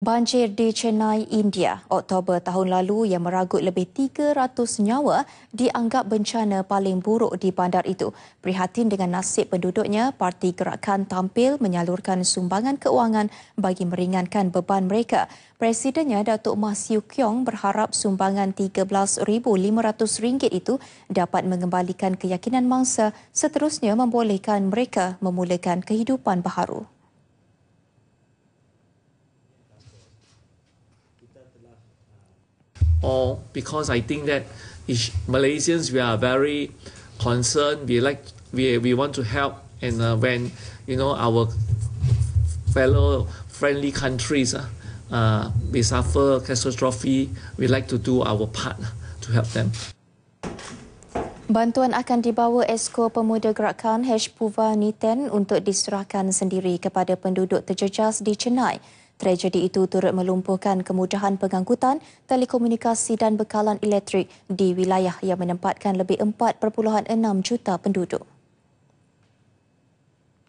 Banjir di Chennai, India, Oktober tahun lalu yang meragut lebih 300 nyawa dianggap bencana paling buruk di bandar itu. Prihatin dengan nasib penduduknya, Parti Gerakan tampil menyalurkan sumbangan keuangan bagi meringankan beban mereka. Presidennya, Datuk Mah Siu Kiong berharap sumbangan RM13,500 itu dapat mengembalikan keyakinan mangsa seterusnya membolehkan mereka memulakan kehidupan baharu. Or because I think that is Malaysians we are very concerned. We like we we want to help, and uh, when you know our fellow friendly countries uh, we uh, suffer catastrophe, we like to do our part uh, to help them. Bantuan akan dibawa Esko Pemuda Gerakan Hesh Puva Niten untuk diserahkan sendiri kepada penduduk terjejas di Chennai. Tragedi itu turut melumpuhkan kemudahan pengangkutan, telekomunikasi dan bekalan elektrik di wilayah yang menempatkan lebih 4.6 juta penduduk.